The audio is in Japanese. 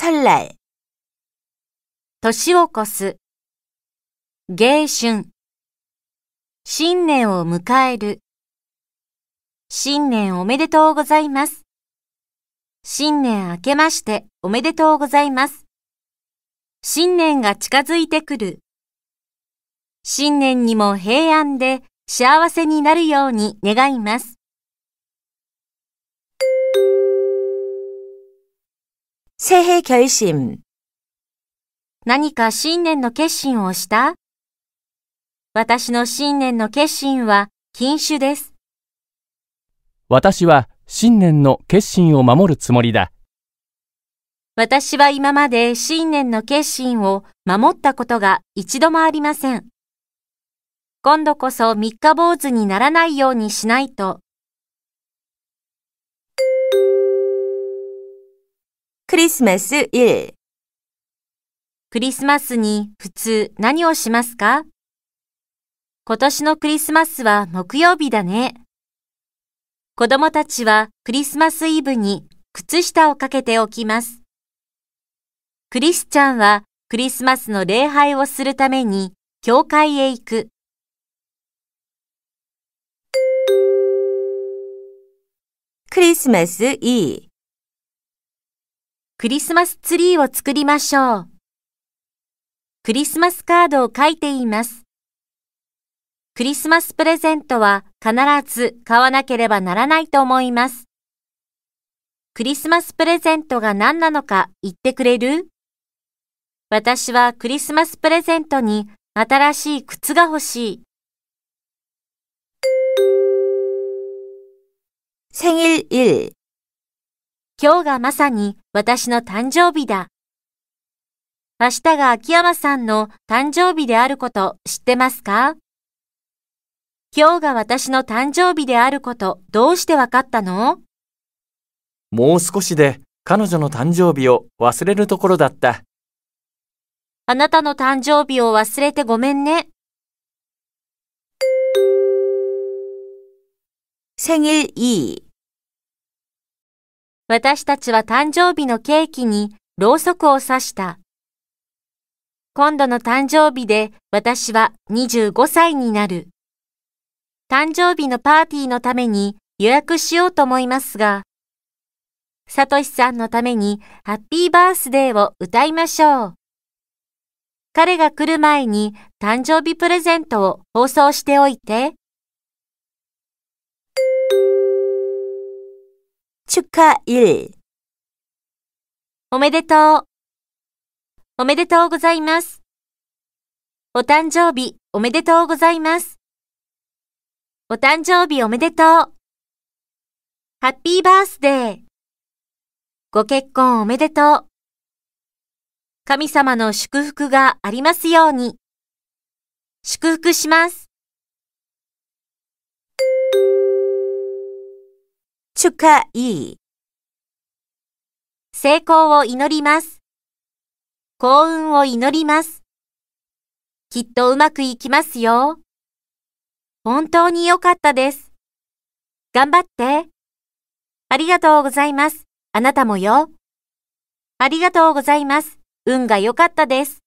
설날年を越す芸春新年を迎える新年おめでとうございます新年明けましておめでとうございます新年が近づいてくる新年にも平安で幸せになるように願います새해결심何か新年の決心をした私の新年の決心は禁酒です。私は新年の決心を守るつもりだ。私は今まで新年の決心を守ったことが一度もありません。今度こそ三日坊主にならないようにしないと。クリスマス1クリスマスに普通何をしますか今年のクリスマスは木曜日だね。子供たちはクリスマスイブに靴下をかけておきます。クリスチャンはクリスマスの礼拝をするために教会へ行く。クリスマス E クリスマスツリーを作りましょう。クリスマスカードを書いています。クリスマスプレゼントは必ず買わなければならないと思います。クリスマスプレゼントが何なのか言ってくれる私はクリスマスプレゼントに新しい靴が欲しい。생일1今日がまさに私の誕生日だ。明日が秋山さんの誕生日であること知ってますか今日が私の誕生日であることどうしてわかったのもう少しで彼女の誕生日を忘れるところだった。あなたの誕生日を忘れてごめんね。생일2私たちは誕生日のケーキにろうそくを刺した。今度の誕生日で私は25歳になる。誕生日のパーティーのために予約しようと思いますが、さとしさんのためにハッピーバースデーを歌いましょう。彼が来る前に誕生日プレゼントを放送しておいて。축하1おめでとうおめでとうございますお誕生日おめでとうございますお誕生日おめでとうハッピーバースデーご結婚おめでとう神様の祝福がありますように祝福します축하이成功を祈ります。幸運を祈ります。きっとうまくいきますよ。本当に良かったです。頑張って。ありがとうございます。あなたもよ。ありがとうございます。運が良かったです。